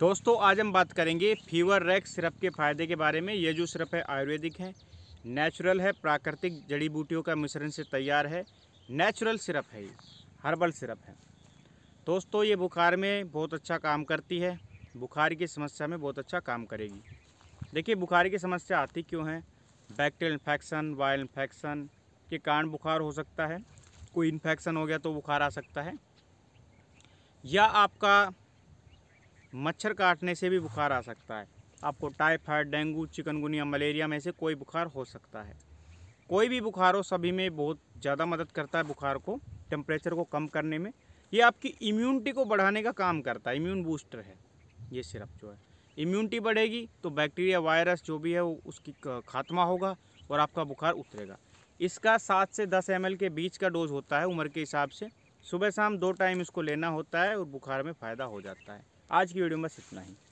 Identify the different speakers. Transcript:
Speaker 1: दोस्तों आज हम बात करेंगे फीवर रैक सिरप के फ़ायदे के बारे में ये जो सिरप है आयुर्वेदिक है नेचुरल है प्राकृतिक जड़ी बूटियों का मिश्रण से तैयार है नेचुरल सिरप है ये हर्बल सिरप है दोस्तों ये बुखार में बहुत अच्छा काम करती है बुखार की समस्या में बहुत अच्छा काम करेगी देखिए बुखार की समस्या आती क्यों है बैक्टेरियल इन्फेक्शन वायरल इन्फेक्शन के कारण बुखार हो सकता है कोई इन्फेक्शन हो गया तो बुखार आ सकता है या आपका मच्छर काटने से भी बुखार आ सकता है आपको टाइफाइड डेंगू चिकनगुनिया मलेरिया में से कोई बुखार हो सकता है कोई भी बुखार हो सभी में बहुत ज़्यादा मदद करता है बुखार को टेम्परेचर को कम करने में ये आपकी इम्यूनिटी को बढ़ाने का काम करता है इम्यून बूस्टर है ये सिरप जो है इम्यूनिटी बढ़ेगी तो बैक्टीरिया वायरस जो भी है वो उसकी खात्मा होगा और आपका बुखार उतरेगा इसका सात से दस एम के बीच का डोज होता है उम्र के हिसाब से सुबह शाम दो टाइम इसको लेना होता है और बुखार में फ़ायदा हो जाता है आज की वीडियो में बस इतना ही